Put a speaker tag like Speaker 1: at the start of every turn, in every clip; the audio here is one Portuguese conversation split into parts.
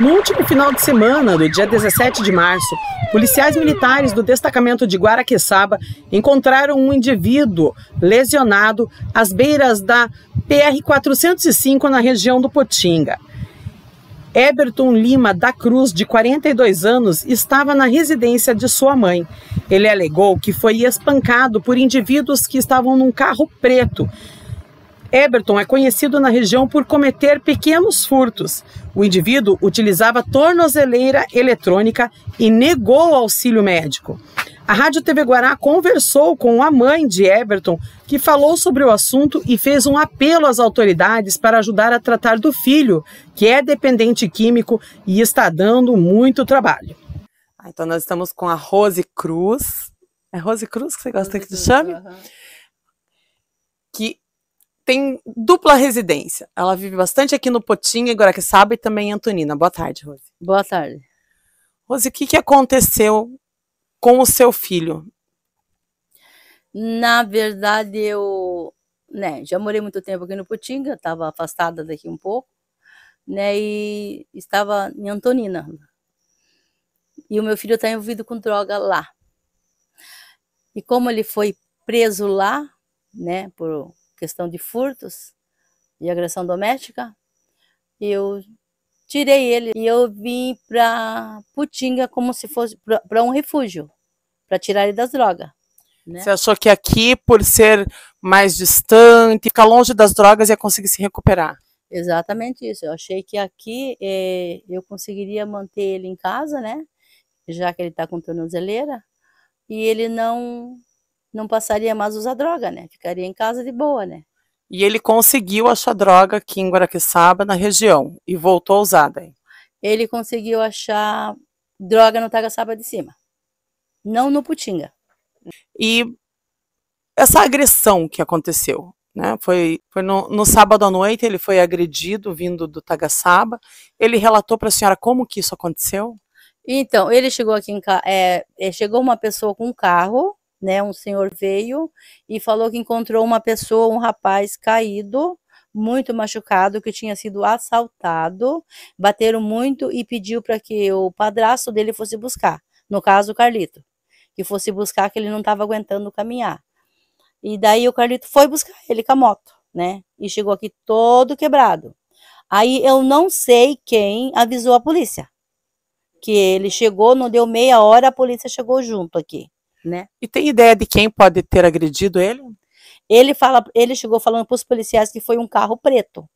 Speaker 1: No último final de semana, do dia 17 de março, policiais militares do destacamento de Guaraqueçaba encontraram um indivíduo lesionado às beiras da PR-405 na região do Potinga. Eberton Lima da Cruz, de 42 anos, estava na residência de sua mãe. Ele alegou que foi espancado por indivíduos que estavam num carro preto Eberton é conhecido na região por cometer pequenos furtos. O indivíduo utilizava tornozeleira eletrônica e negou auxílio médico. A Rádio TV Guará conversou com a mãe de Eberton, que falou sobre o assunto e fez um apelo às autoridades para ajudar a tratar do filho, que é dependente químico e está dando muito trabalho. Ah, então nós estamos com a Rose Cruz. É Rose Cruz que você gosta que te chame? Que tem dupla residência. Ela vive bastante aqui no que sabe, e também em Antonina. Boa tarde, Rose. Boa tarde. Rose, o que, que aconteceu com o seu filho?
Speaker 2: Na verdade, eu né, já morei muito tempo aqui no Potinga, estava afastada daqui um pouco, né, e estava em Antonina. E o meu filho está envolvido com droga lá. E como ele foi preso lá, né, por questão de furtos e agressão doméstica, eu tirei ele e eu vim para Putinga como se fosse para um refúgio, para tirar ele das drogas. Né?
Speaker 1: Você achou que aqui, por ser mais distante, ficar longe das drogas, ia conseguir se
Speaker 2: recuperar? Exatamente isso. Eu achei que aqui eh, eu conseguiria manter ele em casa, né? Já que ele está com tornozeleira. E ele não não passaria mais a usar droga, né? Ficaria em casa de boa, né?
Speaker 1: E ele conseguiu achar droga aqui em Guaraqueçaba, na região, e voltou a usar daí.
Speaker 2: Ele conseguiu achar droga no Tagaçaba de cima, não no Putinga.
Speaker 1: E essa agressão que aconteceu, né? Foi, foi no, no, sábado à noite, ele foi agredido vindo do Tagaçaba. Ele relatou para a senhora como que isso aconteceu?
Speaker 2: Então, ele chegou aqui em é, é, chegou uma pessoa com um carro né? Um senhor veio e falou que encontrou uma pessoa, um rapaz caído, muito machucado, que tinha sido assaltado, bateram muito e pediu para que o padrasto dele fosse buscar, no caso o Carlito, que fosse buscar que ele não estava aguentando caminhar. E daí o Carlito foi buscar ele com a moto, né? E chegou aqui todo quebrado. Aí eu não sei quem avisou a polícia. Que ele chegou, não deu meia hora, a polícia chegou junto aqui né? E tem ideia de quem pode ter agredido ele? Ele fala, ele chegou falando para os policiais que foi um carro preto.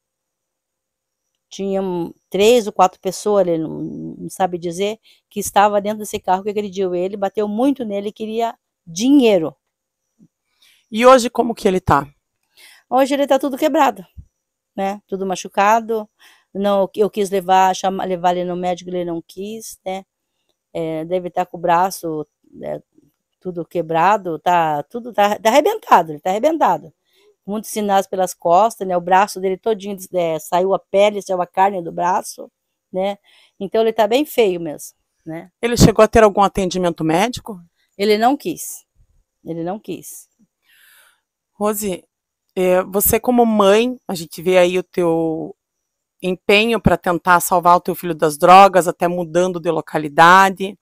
Speaker 2: Tinha três ou quatro pessoas, ele não sabe dizer, que estava dentro desse carro que agrediu ele, bateu muito nele, queria dinheiro.
Speaker 1: E hoje como que ele está?
Speaker 2: Hoje ele está tudo quebrado, né? Tudo machucado. Não, eu quis levar, chamar, levar ele no médico, ele não quis, né? É, deve estar tá com o braço é, tudo quebrado, tá, tudo tá, tá arrebentado, ele tá arrebentado. Muitos sinais pelas costas, né, o braço dele todinho, é, saiu a pele, saiu a carne do braço, né, então ele tá bem feio mesmo, né.
Speaker 1: Ele chegou a ter algum atendimento médico? Ele não quis, ele não quis. Rose, é, você como mãe, a gente vê aí o teu empenho para tentar salvar o teu filho das drogas, até mudando de localidade,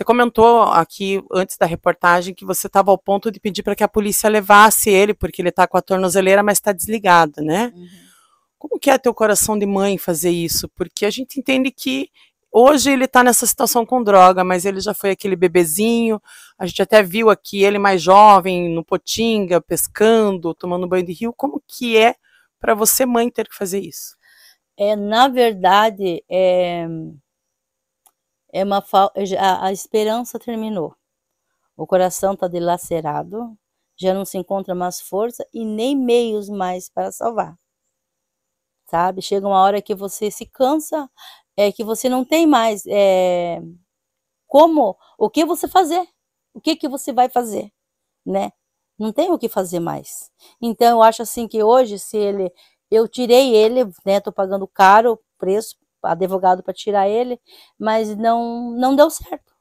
Speaker 1: você comentou aqui antes da reportagem que você estava ao ponto de pedir para que a polícia levasse ele, porque ele está com a tornozeleira, mas está desligado, né? Uhum. Como que é teu coração de mãe fazer isso? Porque a gente entende que hoje ele está nessa situação com droga, mas ele já foi aquele bebezinho. A gente até viu aqui ele mais jovem no Potinga, pescando, tomando banho de rio. Como que é para você mãe
Speaker 2: ter que fazer isso? É, na verdade, é, é uma a, a esperança terminou. O coração está dilacerado, já não se encontra mais força e nem meios mais para salvar. Sabe? Chega uma hora que você se cansa, é que você não tem mais é, como, o que você fazer, o que que você vai fazer, né? Não tem o que fazer mais. Então eu acho assim que hoje se ele, eu tirei ele, né? Tô pagando caro o preço advogado para tirar ele, mas não, não deu certo.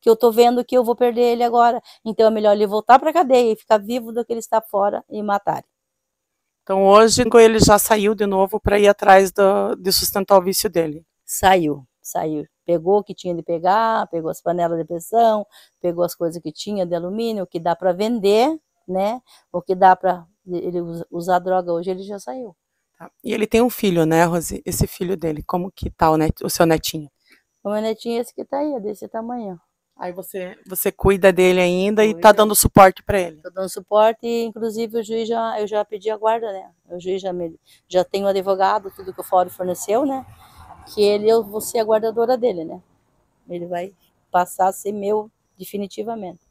Speaker 2: Que eu tô vendo que eu vou perder ele agora. Então é melhor ele voltar para cadeia e ficar vivo do que ele estar fora e matar.
Speaker 1: Então hoje ele já saiu de
Speaker 2: novo para ir atrás do, de sustentar o vício dele. Saiu, saiu pegou o que tinha de pegar, pegou as panelas de pressão, pegou as coisas que tinha de alumínio, o que dá para vender, né? O que dá para ele usar droga hoje, ele já saiu.
Speaker 1: Tá. E ele tem um filho, né, Rose? Esse filho dele, como que tá o, net, o seu netinho?
Speaker 2: O meu netinho é esse que tá aí, é desse tamanho. Aí você,
Speaker 1: você cuida dele ainda cuida. e tá dando suporte para
Speaker 2: ele. Tô dando suporte e inclusive o juiz já eu já pedi a guarda, né? O juiz já me, já tem um advogado, tudo que o fórum forneceu, né? Que ele eu vou ser a guardadora dele, né? Ele vai passar a ser meu definitivamente.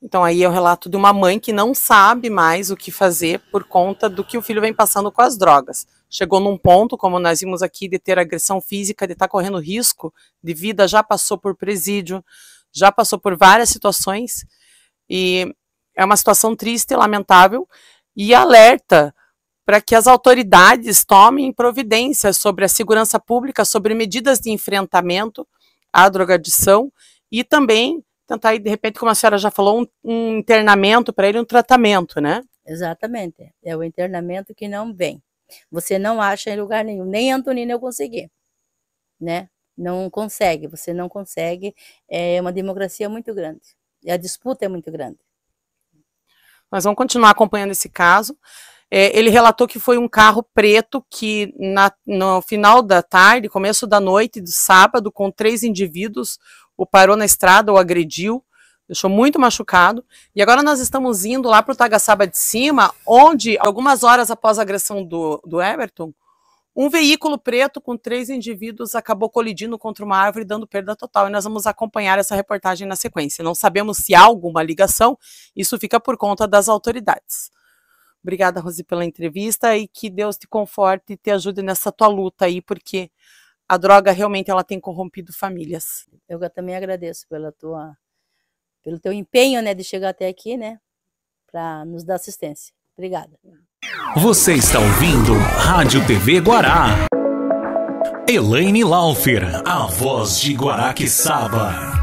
Speaker 1: Então aí é o relato de uma mãe que não sabe mais o que fazer por conta do que o filho vem passando com as drogas. Chegou num ponto, como nós vimos aqui, de ter agressão física, de estar tá correndo risco de vida, já passou por presídio, já passou por várias situações e é uma situação triste e lamentável e alerta para que as autoridades tomem providências sobre a segurança pública, sobre medidas de enfrentamento à drogadição e também tentar, de repente, como a senhora já falou, um, um internamento para ele, um tratamento, né?
Speaker 2: Exatamente. É o internamento que não vem. Você não acha em lugar nenhum. Nem Antonina eu consegui, né? Não consegue, você não consegue. É uma democracia muito grande. A disputa é muito grande.
Speaker 1: Nós vamos continuar acompanhando esse caso. É, ele relatou que foi um carro preto que, na, no final da tarde, começo da noite de sábado, com três indivíduos, o parou na estrada, o agrediu, deixou muito machucado. E agora nós estamos indo lá para o Tagaçaba de Cima, onde, algumas horas após a agressão do, do Everton, um veículo preto com três indivíduos acabou colidindo contra uma árvore, dando perda total. E nós vamos acompanhar essa reportagem na sequência. Não sabemos se há alguma ligação, isso fica por conta das autoridades. Obrigada, Rosi, pela entrevista e que Deus te conforte e te ajude nessa tua luta aí, porque a droga realmente ela tem corrompido
Speaker 2: famílias. Eu também agradeço pela tua pelo teu empenho, né, de chegar até aqui, né, para nos dar assistência. Obrigada.
Speaker 1: Você está ouvindo Rádio TV Guará. Elaine Laufer, a voz de Guaraqueçaba.